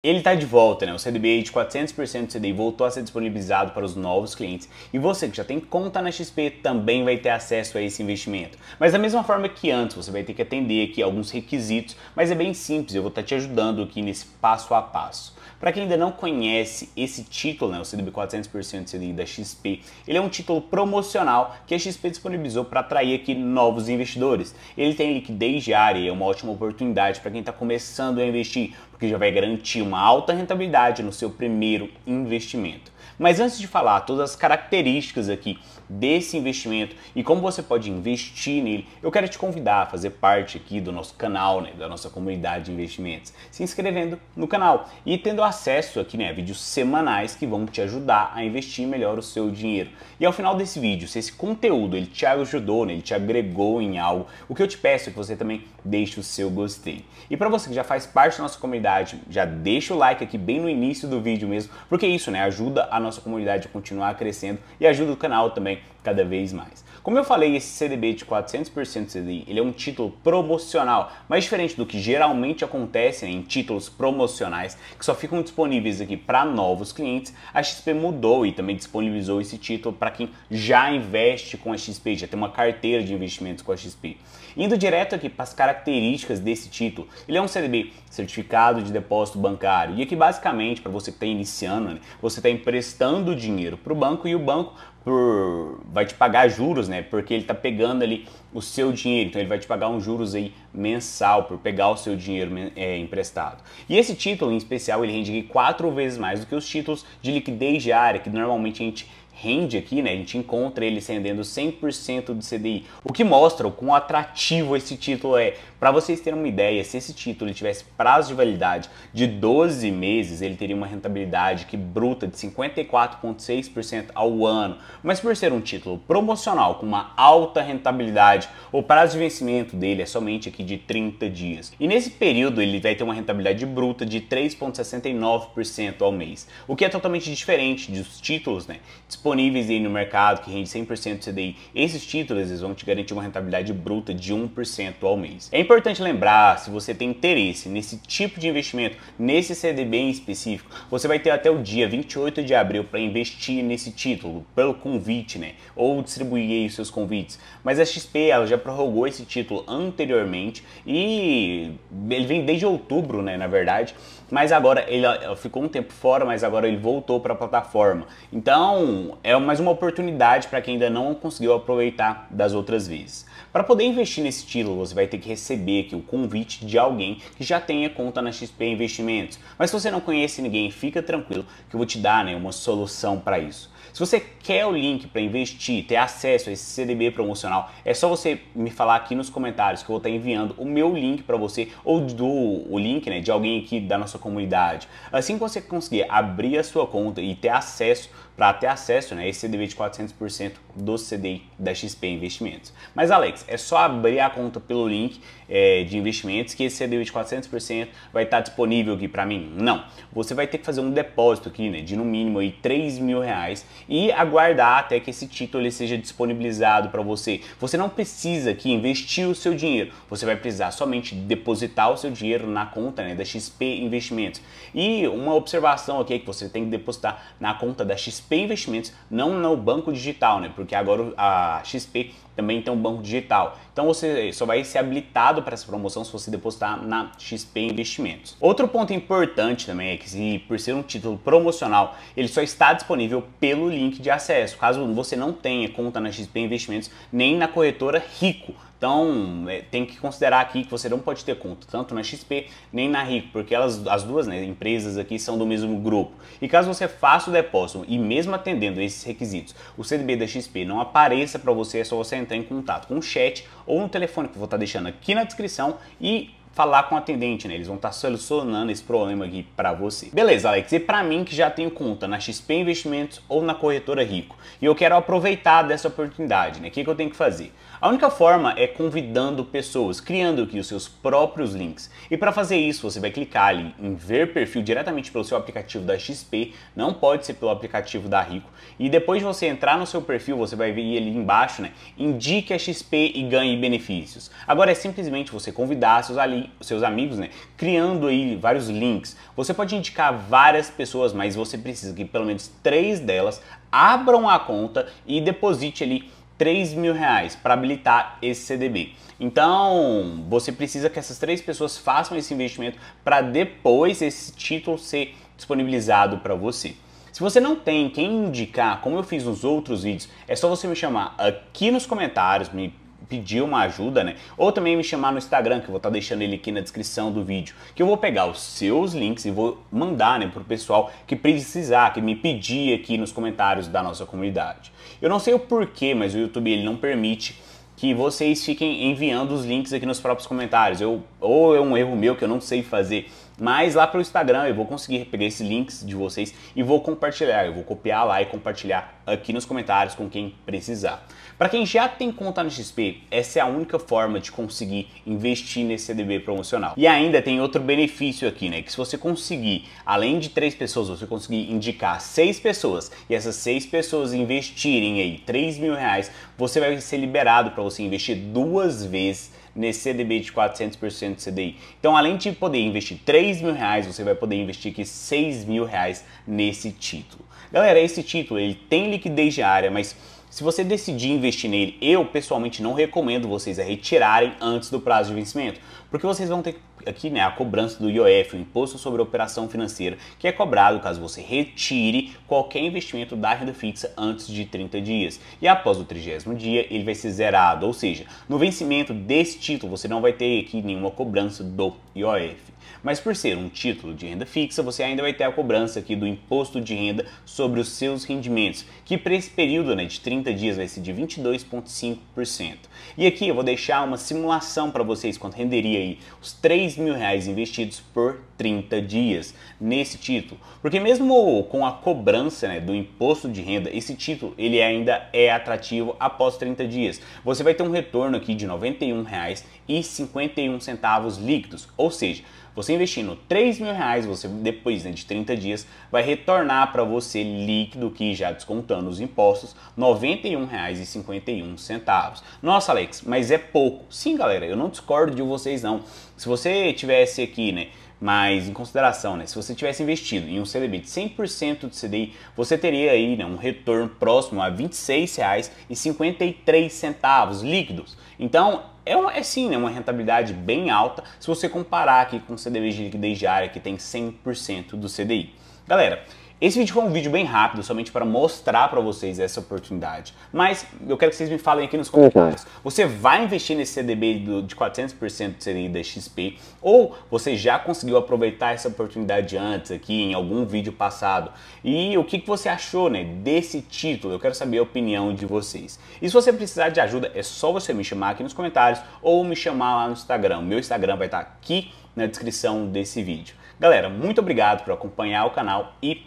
Ele está de volta, né? O CDBA de 400% do CDI voltou a ser disponibilizado para os novos clientes e você que já tem conta na XP também vai ter acesso a esse investimento. Mas da mesma forma que antes, você vai ter que atender aqui alguns requisitos, mas é bem simples, eu vou estar tá te ajudando aqui nesse passo a passo. Para quem ainda não conhece esse título, né, o CDB 400% CDI da XP, ele é um título promocional que a XP disponibilizou para atrair aqui novos investidores. Ele tem liquidez diária e é uma ótima oportunidade para quem está começando a investir, porque já vai garantir uma alta rentabilidade no seu primeiro investimento. Mas antes de falar todas as características aqui desse investimento e como você pode investir nele, eu quero te convidar a fazer parte aqui do nosso canal, né, da nossa comunidade de investimentos, se inscrevendo no canal e tendo a acesso aqui, né, vídeos semanais que vão te ajudar a investir melhor o seu dinheiro. E ao final desse vídeo, se esse conteúdo ele te ajudou, né, ele te agregou em algo, o que eu te peço é que você também deixe o seu gostei. E para você que já faz parte da nossa comunidade, já deixa o like aqui bem no início do vídeo mesmo, porque é isso, né, ajuda a nossa comunidade a continuar crescendo e ajuda o canal também cada vez mais. Como eu falei, esse CDB de 400% CDI, ele é um título promocional, mais diferente do que geralmente acontece né, em títulos promocionais, que só ficam ficam disponíveis aqui para novos clientes, a XP mudou e também disponibilizou esse título para quem já investe com a XP, já tem uma carteira de investimentos com a XP. Indo direto aqui para as características desse título, ele é um CDB, Certificado de Depósito Bancário, e aqui basicamente para você que está iniciando, né, você está emprestando dinheiro para o banco e o banco por vai te pagar juros, né? Porque ele está pegando ali o seu dinheiro, então ele vai te pagar uns juros aí mensal por pegar o seu dinheiro é, emprestado. E esse título em especial ele rende quatro vezes mais do que os títulos de liquidez diária que normalmente a gente rende aqui, né? A gente encontra ele rendendo 100% do CDI, o que mostra o quão atrativo esse título é. Para vocês terem uma ideia, se esse título tivesse prazo de validade de 12 meses, ele teria uma rentabilidade que bruta de 54,6% ao ano. Mas por ser um título promocional com uma alta rentabilidade, o prazo de vencimento dele é somente aqui de 30 dias. E nesse período ele vai ter uma rentabilidade bruta de 3,69% ao mês, o que é totalmente diferente dos títulos, né? disponíveis aí no mercado, que rende 100% CDI, esses títulos eles vão te garantir uma rentabilidade bruta de 1% ao mês. É importante lembrar, se você tem interesse nesse tipo de investimento, nesse CDB em específico, você vai ter até o dia 28 de abril para investir nesse título, pelo convite, né? Ou distribuir aí os seus convites. Mas a XP ela já prorrogou esse título anteriormente e ele vem desde outubro, né, na verdade, mas agora ele ficou um tempo fora, mas agora ele voltou para a plataforma. Então, é mais uma oportunidade para quem ainda não conseguiu aproveitar das outras vezes. Para poder investir nesse título, você vai ter que receber aqui o convite de alguém que já tenha conta na XP Investimentos. Mas se você não conhece ninguém, fica tranquilo que eu vou te dar né, uma solução para isso. Se você quer o link para investir, ter acesso a esse CDB promocional, é só você me falar aqui nos comentários que eu vou estar tá enviando o meu link para você ou do o link né, de alguém aqui da nossa comunidade. Assim que você conseguir abrir a sua conta e ter acesso, para ter acesso né, a esse CDB de 400% do CDI da XP Investimentos. Mas Alex, é só abrir a conta pelo link é, de investimentos que esse CDI de 400% vai estar disponível aqui para mim? Não, você vai ter que fazer um depósito aqui né, de no mínimo aí 3 mil reais e aguardar até que esse título ele seja disponibilizado para você. Você não precisa aqui investir o seu dinheiro, você vai precisar somente depositar o seu dinheiro na conta né, da XP Investimentos. E uma observação aqui é que você tem que depositar na conta da XP Investimentos, não no banco digital, né? Porque porque agora a XP também tem um banco digital. Então você só vai ser habilitado para essa promoção se você depositar na XP Investimentos. Outro ponto importante também é que se, por ser um título promocional, ele só está disponível pelo link de acesso. Caso você não tenha conta na XP Investimentos nem na corretora Rico, então, é, tem que considerar aqui que você não pode ter conta tanto na XP nem na Rico, porque elas, as duas né, empresas aqui são do mesmo grupo. E caso você faça o depósito e mesmo atendendo esses requisitos, o CDB da XP não apareça para você, é só você entrar em contato com o chat ou no telefone que eu vou estar tá deixando aqui na descrição e falar com o atendente, né? Eles vão estar tá solucionando esse problema aqui para você. Beleza, Alex, e para mim que já tenho conta na XP Investimentos ou na corretora Rico, e eu quero aproveitar dessa oportunidade, né? O que, que eu tenho que fazer? A única forma é convidando pessoas, criando aqui os seus próprios links. E para fazer isso, você vai clicar ali em ver perfil diretamente pelo seu aplicativo da XP, não pode ser pelo aplicativo da Rico. E depois de você entrar no seu perfil, você vai ver ali embaixo, né? Indique a XP e ganhe benefícios. Agora é simplesmente você convidar seus ali seus amigos, né? Criando aí vários links. Você pode indicar várias pessoas, mas você precisa que pelo menos três delas abram a conta e deposite ali 3 mil reais para habilitar esse CDB. Então, você precisa que essas três pessoas façam esse investimento para depois esse título ser disponibilizado para você. Se você não tem quem indicar, como eu fiz nos outros vídeos, é só você me chamar aqui nos comentários, me pedir uma ajuda, né? Ou também me chamar no Instagram, que eu vou estar tá deixando ele aqui na descrição do vídeo, que eu vou pegar os seus links e vou mandar, né, pro pessoal que precisar, que me pedir aqui nos comentários da nossa comunidade. Eu não sei o porquê, mas o YouTube ele não permite que vocês fiquem enviando os links aqui nos próprios comentários. Eu, ou é um erro meu que eu não sei fazer mas lá pelo Instagram eu vou conseguir pegar esses links de vocês e vou compartilhar. Eu vou copiar lá e compartilhar aqui nos comentários com quem precisar. Para quem já tem conta no XP, essa é a única forma de conseguir investir nesse CDB promocional. E ainda tem outro benefício aqui, né? Que se você conseguir, além de três pessoas, você conseguir indicar seis pessoas e essas seis pessoas investirem aí três mil reais, você vai ser liberado para você investir duas vezes nesse CDB de 400% CDI. Então, além de poder investir 3 mil reais, você vai poder investir aqui 6 mil reais nesse título. Galera, esse título ele tem liquidez diária, mas se você decidir investir nele, eu pessoalmente não recomendo vocês a retirarem antes do prazo de vencimento, porque vocês vão ter que aqui, né, a cobrança do IOF, o Imposto sobre a Operação Financeira, que é cobrado caso você retire qualquer investimento da renda fixa antes de 30 dias. E após o 30 dia, ele vai ser zerado, ou seja, no vencimento desse título, você não vai ter aqui nenhuma cobrança do IOF. Mas por ser um título de renda fixa, você ainda vai ter a cobrança aqui do imposto de renda sobre os seus rendimentos, que para esse período né, de 30 dias vai ser de 22,5%. E aqui eu vou deixar uma simulação para vocês quanto renderia aí os 3 mil reais investidos por 30 dias nesse título. Porque mesmo com a cobrança né, do imposto de renda, esse título ele ainda é atrativo após 30 dias. Você vai ter um retorno aqui de R$ 91,51 líquidos, ou seja, você investindo R$ mil reais, você depois né, de 30 dias vai retornar para você líquido que já descontando os impostos R$ 91,51. Nossa, Alex, mas é pouco. Sim, galera, eu não discordo de vocês não. Se você tivesse aqui, né, mas em consideração, né, se você tivesse investido em um CDB de 100% de CDI, você teria aí né, um retorno próximo a R$ 26,53 líquidos. Então, é, uma, é sim né, uma rentabilidade bem alta se você comparar aqui com o CDB de liquidez diária que tem 100% do CDI. Galera, esse vídeo foi um vídeo bem rápido, somente para mostrar para vocês essa oportunidade. Mas eu quero que vocês me falem aqui nos uhum. comentários. Você vai investir nesse CDB do, de 400% do CDI da XP ou você já conseguiu aproveitar essa oportunidade antes aqui em algum vídeo passado? E o que, que você achou né, desse título? Eu quero saber a opinião de vocês. E se você precisar de ajuda, é só você me chamar aqui nos comentários ou me chamar lá no Instagram. Meu Instagram vai estar tá aqui na descrição desse vídeo. Galera, muito obrigado por acompanhar o canal e